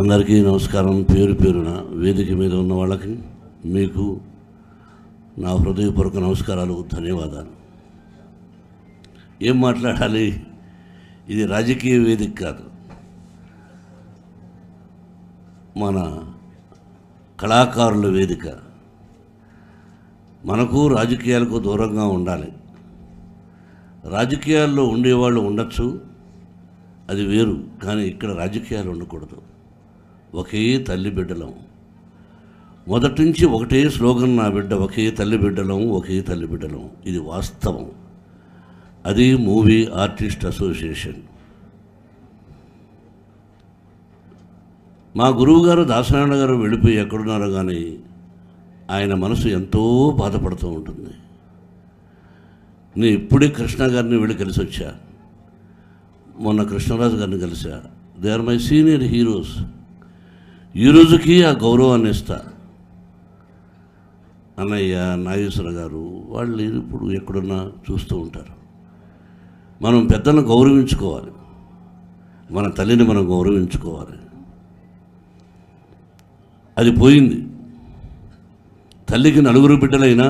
అందరికీ నమస్కారం పేరు పేరున వేదిక మీద ఉన్న వాళ్ళకి మీకు నా హృదయపూర్వక నమస్కారాలు ధన్యవాదాలు ఏం మాట్లాడాలి ఇది రాజకీయ వేదిక కాదు మన కళాకారుల వేదిక మనకు రాజకీయాలకు దూరంగా ఉండాలి రాజకీయాల్లో ఉండేవాళ్ళు ఉండొచ్చు అది వేరు కానీ ఇక్కడ రాజకీయాలు ఉండకూడదు ఒకే తల్లి బిడ్డలం మొదటి నుంచి ఒకటే శ్లోకం నా బిడ్డ ఒకే తల్లి బిడ్డలం ఒకే తల్లి బిడ్డలం ఇది వాస్తవం అది మూవీ ఆర్టిస్ట్ అసోసియేషన్ మా గురువుగారు దాసనారాయణ గారు వెళ్ళిపోయి ఎక్కడున్నారో కానీ ఆయన మనసు ఎంతో బాధపడుతూ ఉంటుంది నేను ఇప్పుడే కృష్ణ గారిని వెళ్ళి కలిసి వచ్చా మొన్న కృష్ణరాజు గారిని కలిసా they are my senior heroes ఈరోజుకి ఆ గౌరవాన్ని ఇస్తా అన్నయ్య నాగేశ్వర గారు వాళ్ళు ఇప్పుడు ఎక్కడున్నా చూస్తూ ఉంటారు మనం పెద్దను గౌరవించుకోవాలి మన తల్లిని మనం గౌరవించుకోవాలి అది పోయింది తల్లికి నలుగురు బిడ్డలైనా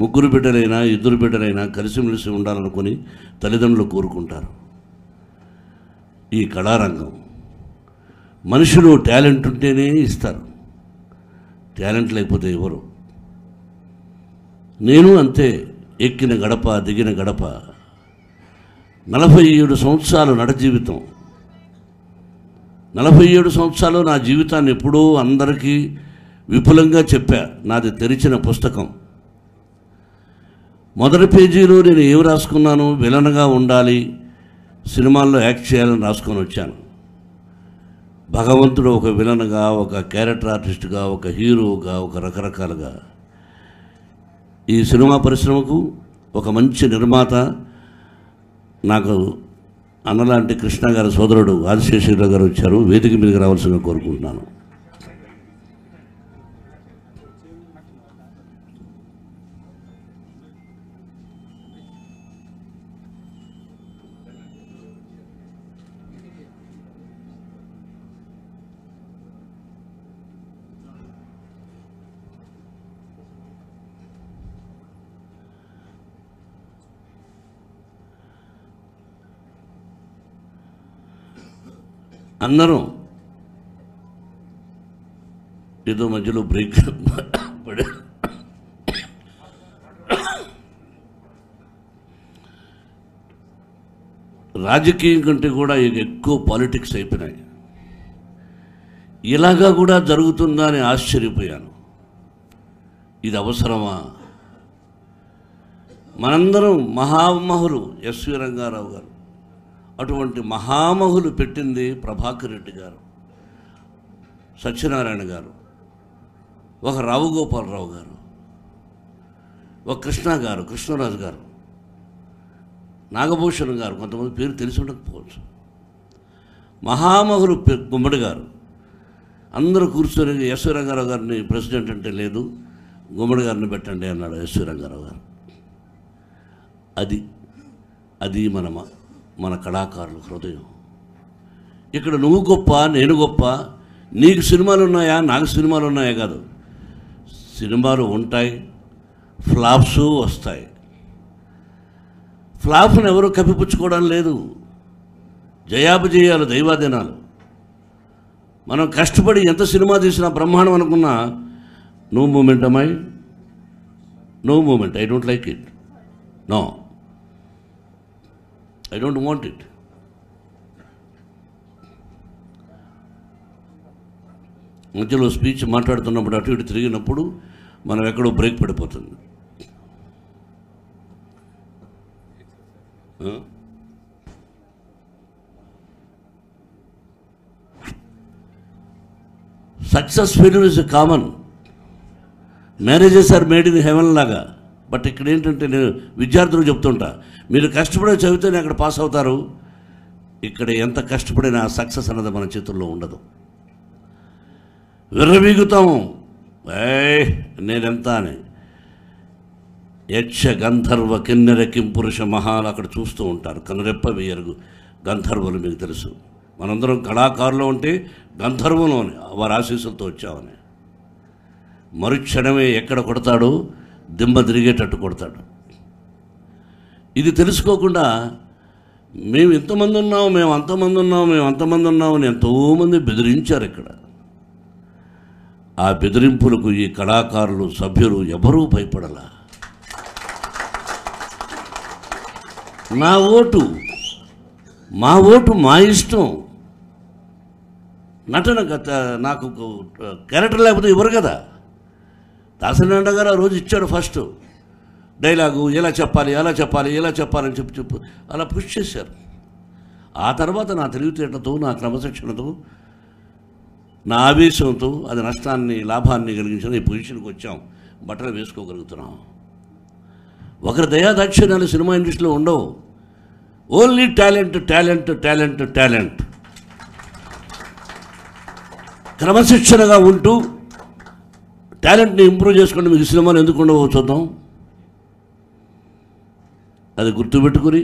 ముగ్గురు బిడ్డలైనా ఇద్దరు బిడ్డలైనా కలిసిమెలిసి ఉండాలనుకుని తల్లిదండ్రులు కోరుకుంటారు ఈ కళారంగం మనుషులు టాలెంట్ ఉంటేనే ఇస్తారు టాలెంట్ లేకపోతే ఎవరు నేను అంతే ఎక్కిన గడప దిగిన గడప నలభై ఏడు సంవత్సరాలు నడ జీవితం నలభై ఏడు సంవత్సరాలు నా జీవితాన్ని ఎప్పుడూ అందరికీ విపులంగా చెప్పా నాది తెరిచిన పుస్తకం మొదటి పేజీలో నేను ఏమి రాసుకున్నాను విలన్గా ఉండాలి సినిమాల్లో యాక్ట్ చేయాలని రాసుకొని వచ్చాను భగవంతుడు ఒక విలన్గా ఒక క్యారెక్టర్ ఆర్టిస్ట్గా ఒక హీరోగా ఒక రకరకాలుగా ఈ సినిమా పరిశ్రమకు ఒక మంచి నిర్మాత నాకు అన్నలాంటి కృష్ణ గారి సోదరుడు ఆదిశేషరావు గారు వచ్చారు వేదిక మీదకి రావాల్సిందిగా కోరుకుంటున్నాను అందరం ఏదో మధ్యలో బ్రేక్ పడే రాజకీయం కంటే కూడా ఇక ఎక్కువ పాలిటిక్స్ అయిపోయినాయి ఇలాగా కూడా జరుగుతుందా అని ఆశ్చర్యపోయాను ఇది అవసరమా మనందరం మహామహులు ఎస్వి రంగారావు గారు అటువంటి మహామహులు పెట్టింది ప్రభాకర్ రెడ్డి గారు సత్యనారాయణ గారు ఒక రావుగోపాలరావు గారు ఒక కృష్ణ గారు కృష్ణరాజు గారు నాగభూషణ్ గారు కొంతమంది పేరు తెలిసి ఉండకపోవచ్చు మహామహులు గుమ్మడి గారు అందరూ కూర్చొని ఎస్వీ రంగారావు గారిని ప్రెసిడెంట్ అంటే లేదు గుమ్మడి గారిని పెట్టండి అన్నాడు ఎస్వీ రంగారావు గారు అది అది మన మన కళాకారుల హృదయం ఇక్కడ నువ్వు గొప్ప నేను గొప్ప నీకు సినిమాలు ఉన్నాయా నాకు సినిమాలు ఉన్నాయా కాదు సినిమాలు ఉంటాయి ఫ్లాప్స్ వస్తాయి ఫ్లాప్ను ఎవరు కప్పిపుచ్చుకోవడం లేదు జయాపజయాలు దైవాదినాలు మనం కష్టపడి ఎంత సినిమా తీసినా బ్రహ్మాండం అనుకున్నా నో మూమెంట్ అమ్మాయి no moment I don't like it no I don't want it మధ్యలో స్పీచ్ మాట్లాడుతున్నప్పుడు అటు ఇటు తిరిగినప్పుడు మనం ఎక్కడో బ్రేక్ పడిపోతుంది success failure is common marriages are made in heaven లాగా బట్ ఇక్కడ ఏంటంటే నేను విద్యార్థులు చెప్తుంటా మీరు కష్టపడే చదివితేనే అక్కడ పాస్ అవుతారు ఇక్కడ ఎంత కష్టపడినా సక్సెస్ అన్నది మన చేతుల్లో ఉండదు విర్రవీగుతాము ఏ నేనెంత అని యక్ష గంధర్వ కిన్నెర కింపురుష మహాలు అక్కడ చూస్తూ ఉంటారు కనురెప్ప వేయరుగు గంధర్వులు మీకు తెలుసు మనందరం కళాకారులు ఉంటే గంధర్వంలోనే వారి ఆశీస్సులతో వచ్చామని మరుక్షణమే ఎక్కడ కొడతాడు దిమ్మ తిరిగేటట్టు కొడతాడు ఇది తెలుసుకోకుండా మేము ఇంతమంది ఉన్నాము మేము అంతమంది ఉన్నాము మేము అంతమంది ఉన్నామని ఎంతోమంది బెదిరించారు ఇక్కడ ఆ బెదిరింపులకు ఈ కళాకారులు సభ్యులు ఎవరూ భయపడలా నా ఓటు మా ఓటు మా ఇష్టం నటన నాకు క్యారెక్టర్ లేకపోతే ఇవ్వరు కదా దాసనారాయణ గారు ఆ రోజు ఇచ్చాడు ఫస్ట్ డైలాగు ఎలా చెప్పాలి ఎలా చెప్పాలి ఎలా చెప్పాలని చెప్పి చెప్పు అలా పుష్ చేశారు ఆ తర్వాత నా తెలివితేటతో నా క్రమశిక్షణతో నా ఆవేశంతో అది నష్టాన్ని లాభాన్ని కలిగించిన ఈ పొజిషన్కి వచ్చాం బట్టలు వేసుకోగలుగుతున్నాం ఒకరి దయాదాక్షిణ్యాలు సినిమా ఇండస్ట్రీలో ఉండవు only talent talent talent talent క్రమశిక్షణగా ఉంటూ టాలెంట్ని ఇంప్రూవ్ చేసుకుంటే మీకు సినిమాలు ఎందుకు ఉండవో చూద్దాం అది గుర్తుపెట్టుకుని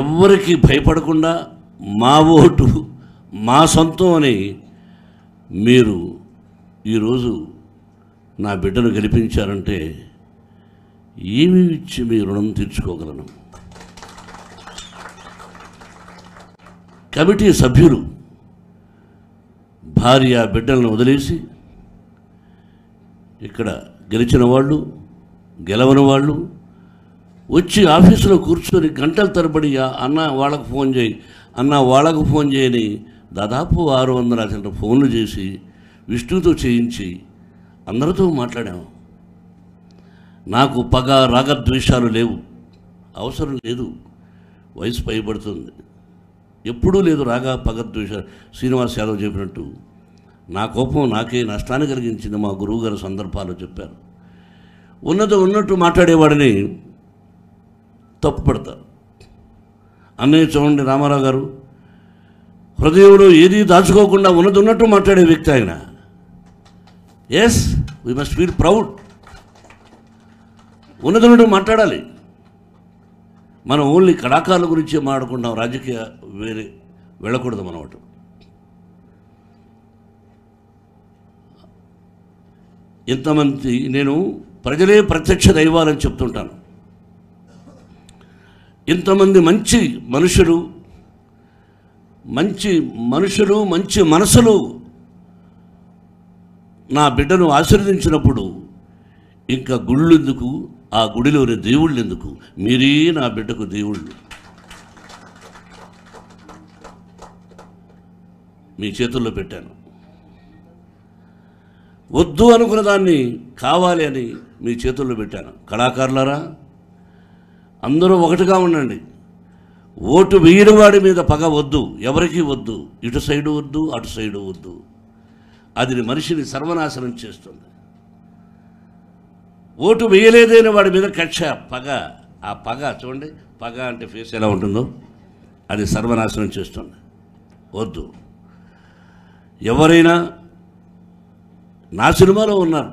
ఎవరికి భయపడకుండా మా ఓటు మా సొంతం అని మీరు ఈరోజు నా బిడ్డను గెలిపించారంటే ఏమి ఇచ్చి మీ రుణం తీర్చుకోగలను కమిటీ సభ్యులు భార్య బిడ్డలను వదిలేసి ఇక్కడ గెలిచిన వాళ్ళు గెలవని వాళ్ళు వచ్చి ఆఫీసులో కూర్చొని గంటల తరబడి అన్న వాళ్ళకు ఫోన్ చేయి అన్న వాళ్ళకు ఫోన్ చేయని దాదాపు ఆరు వందల అసలు ఫోన్లు చేసి విష్ణుతో చేయించి అందరితో మాట్లాడాము నాకు పగ రాగద్వేషాలు లేవు అవసరం లేదు వయసు పైబడుతుంది ఎప్పుడూ లేదు రాగా పగద్వేషాలు శ్రీనివాస్ యాదవ్ చెప్పినట్టు నా కోపం నాకే నష్టాన్ని కలిగించింది మా గురువుగారు సందర్భాలు చెప్పారు ఉన్నది ఉన్నట్టు మాట్లాడేవాడిని తప్పు పడతారు అన్నయ్య చూడండి రామారావు గారు హృదయంలో ఏది దాచుకోకుండా ఉన్నది ఉన్నట్టు మాట్లాడే వ్యక్తి ఆయన yes we must feel proud ఉన్నది ఉన్నట్టు మాట్లాడాలి మనం ఓన్లీ కళాకారుల గురించి మాట్లాడుకుంటాం రాజకీయ వేరే వెళ్ళకూడదు మనం ఇంతమంది నేను ప్రజలే ప్రత్యక్ష దైవాలని చెప్తుంటాను ఇంతమంది మంచి మనుషులు మంచి మనుషులు మంచి మనసులు నా బిడ్డను ఆశీర్వదించినప్పుడు ఇంకా గుళ్ళెందుకు ఆ గుడిలోని దేవుళ్ళు ఎందుకు మీరే నా బిడ్డకు దేవుళ్ళు మీ చేతుల్లో పెట్టాను వద్దు అనుకున్న దాన్ని కావాలి అని మీ చేతుల్లో పెట్టాను కళాకారులారా అందరూ ఒకటిగా ఉండండి ఓటు వేయని వాడి మీద పగ వద్దు ఎవరికీ వద్దు ఇటు సైడు వద్దు అటు సైడు వద్దు అది మనిషిని సర్వనాశనం చేస్తుంది ఓటు వేయలేదైన వాడి మీద కక్ష పగ ఆ పగ చూడండి పగ అంటే ఫేస్ ఎలా ఉంటుందో అది సర్వనాశనం చేస్తుంది వద్దు ఎవరైనా నా సినిమాలో ఉన్నారు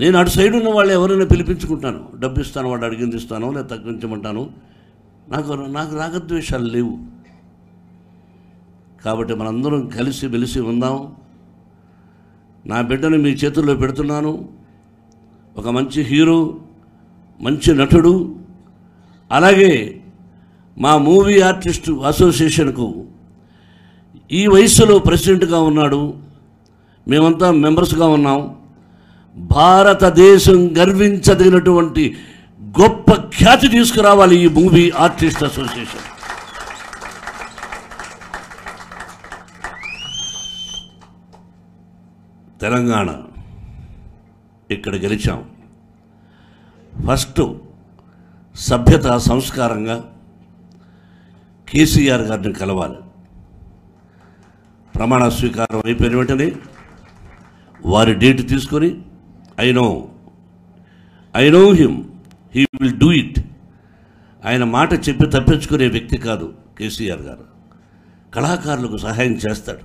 నేను అటు సైడ్ ఉన్న వాళ్ళు ఎవరైనా పిలిపించుకుంటాను డబ్బు ఇస్తాను వాడు అడిగింది ఇస్తాను లేదా తగ్గించమంటాను నాకు నాకు రాగద్వేషాలు లేవు కాబట్టి మనందరం కలిసి మెలిసి ఉందాం నా బిడ్డను మీ చేతుల్లో పెడుతున్నాను ఒక మంచి హీరో మంచి నటుడు అలాగే మా మూవీ ఆర్టిస్టు అసోసియేషన్కు ఈ వయసులో ప్రెసిడెంట్గా ఉన్నాడు మేమంతా మెంబర్స్గా ఉన్నాం భారతదేశం గర్వించదగినటువంటి గొప్ప ఖ్యాతి తీసుకురావాలి ఈ మూవీ ఆర్టిస్ట్ అసోసియేషన్ తెలంగాణ ఇక్కడ గెలిచాం ఫస్ట్ సభ్యత సంస్కారంగా కేసీఆర్ గారిని కలవాలి ప్రమాణ స్వీకారం అయిపోయిన వెంటనే వారి డేట్ తీసుకొని I know I know him he will do it ఆయన మాట చెప్పి తప్పించుకునే వ్యక్తి కాదు కేసీఆర్ గారు కళాకారులకు సహాయం చేస్తాడు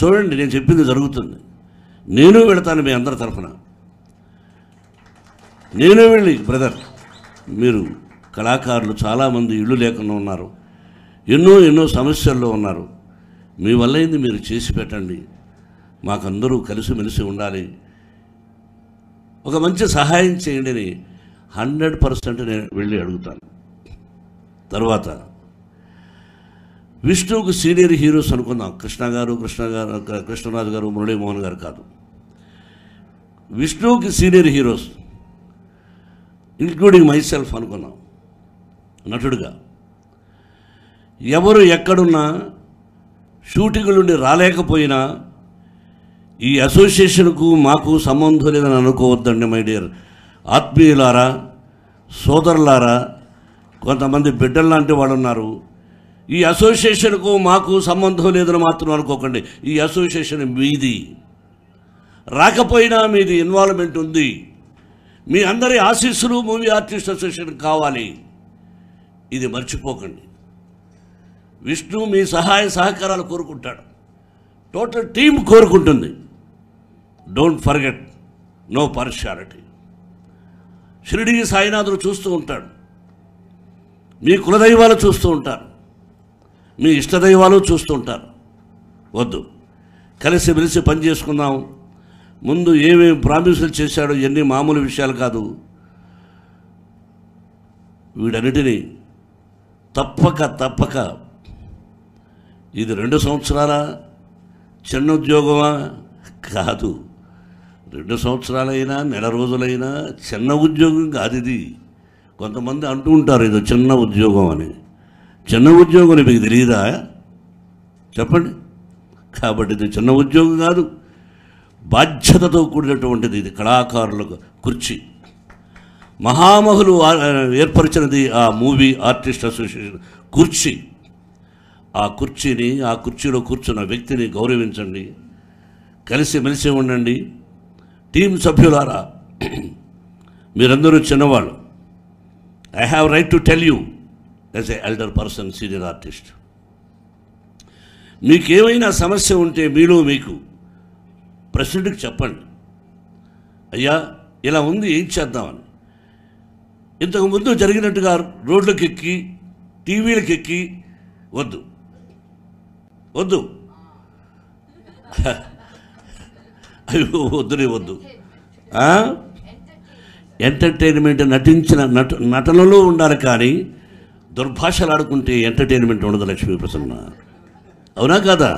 చూడండి నేను చెప్పింది జరుగుతుంది నేను వెళతాను మీ అందరి తరఫున నేను వెళ్ళి బ్రదర్ మీరు కళాకారులు చాలామంది ఇళ్ళు లేకుండా ఉన్నారు ఎన్నో ఎన్నో సమస్యల్లో ఉన్నారు మీ వల్ల మీరు చేసి పెట్టండి మాకందరూ కలిసిమెలిసి ఉండాలి ఒక మంచి సహాయం చేయండి అని హండ్రెడ్ పర్సెంట్ నేను వెళ్ళి అడుగుతాను తర్వాత విష్ణువుకు సీనియర్ హీరోస్ అనుకుందాం కృష్ణ గారు కృష్ణ గారు కృష్ణరాజు గారు మురళీమోహన్ గారు కాదు విష్ణువుకి సీనియర్ హీరోస్ ఇంక్లూడింగ్ మైసెల్ఫ్ అనుకున్నాం నటుడుగా ఎవరు ఎక్కడున్నా షూటింగ్ నుండి రాలేకపోయినా ఈ అసోసియేషన్కు మాకు సంబంధం లేదని అనుకోవద్దండి మై డియర్ ఆత్మీయులారా సోదరులారా కొంతమంది బిడ్డలు లాంటి వాళ్ళు ఉన్నారు ఈ అసోసియేషన్కు మాకు సంబంధం లేదని మాత్రం అనుకోకండి ఈ అసోసియేషన్ మీది రాకపోయినా మీది ఇన్వాల్వ్మెంట్ ఉంది మీ అందరి ఆశీస్సులు మూవీ ఆర్టిస్ట్ అసోసియేషన్ కావాలి ఇది మర్చిపోకండి విష్ణు మీ సహాయ సహకారాలు కోరుకుంటాడు టోటల్ టీం కోరుకుంటుంది don't forget no partiality Shirdi సాయినాథుడు చూస్తూ ఉంటాడు మీ కులదైవాలు చూస్తూ ఉంటారు మీ ఇష్టదైవాలు చూస్తూ ఉంటారు వద్దు కలిసి మెలిసి పని చేసుకుందాం ముందు ఏమేమి ప్రామిసులు చేశాడో ఎన్ని మామూలు విషయాలు కాదు వీడన్నిటినీ తప్పక తప్పక ఇది రెండు సంవత్సరాల చిన్న ఉద్యోగమా కాదు రెండు సంవత్సరాలైనా నెల రోజులైనా చిన్న ఉద్యోగం కాదు ఇది కొంతమంది అంటూ ఉంటారు ఇది చిన్న ఉద్యోగం అని చిన్న ఉద్యోగం మీకు తెలియదా చెప్పండి కాబట్టి ఇది చిన్న ఉద్యోగం కాదు బాధ్యతతో కూడినటువంటిది ఇది కళాకారులకు కుర్చీ మహామహులు ఏర్పరిచినది ఆ మూవీ ఆర్టిస్ట్ అసోసియేషన్ కుర్చీ ఆ కుర్చీని ఆ కుర్చీలో కూర్చున్న వ్యక్తిని గౌరవించండి కలిసి మెలిసి ఉండండి టీం సభ్యులారా మీరందరూ చిన్నవాళ్ళు I have right to tell you as a elder person senior artist మీకు సమస్య ఉంటే మీలో మీకు ప్రెసిడెంట్కి చెప్పండి అయ్యా ఇలా ఉంది ఏం చేద్దామని ఇంతకుముందు జరిగినట్టుగా రోడ్లకు ఎక్కి టీవీలకు ఎక్కి వద్దు వద్దు వద్దునే వద్దు ఎంటర్టైన్మెంట్ నటించిన నట నటనలో ఉండాలి కానీ దుర్భాషలు ఆడుకుంటే ఎంటర్టైన్మెంట్ ఉండదు లక్ష్మీ ప్రసన్న అవునా కాదా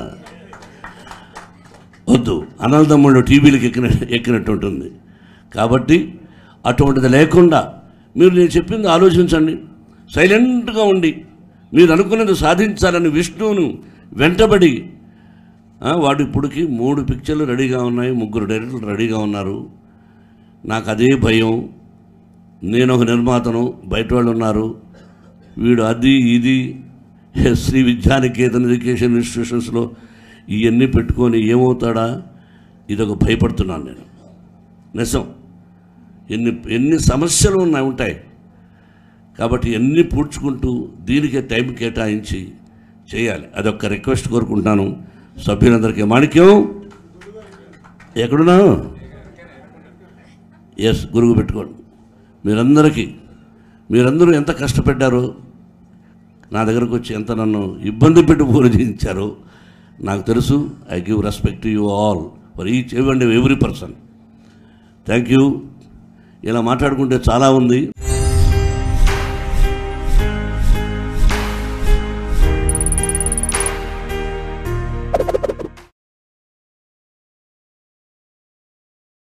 వద్దు అనాథమ్ముళ్ళు టీవీలకు ఎక్కిన ఎక్కినట్టు ఉంటుంది కాబట్టి అటువంటిది లేకుండా మీరు నేను చెప్పింది ఆలోచించండి సైలెంట్గా ఉండి మీరు అనుకున్నది సాధించాలని విష్ణువును వెంటబడి వాడు ఇప్పటికి మూడు పిక్చర్లు రెడీగా ఉన్నాయి ముగ్గురు డైరెక్టర్లు రెడీగా ఉన్నారు నాకు అదే భయం నేను ఒక నిర్మాతను బయట వాళ్ళు ఉన్నారు వీడు అది ఇది శ్రీ విద్యానికేతన్ ఎడ్యుకేషన్ ఇన్స్టిట్యూషన్స్లో ఇవన్నీ పెట్టుకొని ఏమవుతాడా ఇదొక భయపడుతున్నాను నేను నిజం ఎన్ని ఎన్ని సమస్యలు ఉన్నాయి ఉంటాయి కాబట్టి ఎన్ని పూడ్చుకుంటూ దీనికే టైం కేటాయించి చేయాలి అదొక రిక్వెస్ట్ కోరుకుంటాను సభ్యులందరికీ మాణిక్యం ఎక్కడున్నాను ఎస్ గురువు పెట్టుకోండి మీరందరికీ మీరందరూ ఎంత కష్టపడ్డారు నా దగ్గరకు వచ్చి ఎంత నన్ను ఇబ్బంది పెట్టి పూజించారో నాకు తెలుసు I give respect you all for each and every person thank you ఇలా మాట్లాడుకుంటే చాలా ఉంది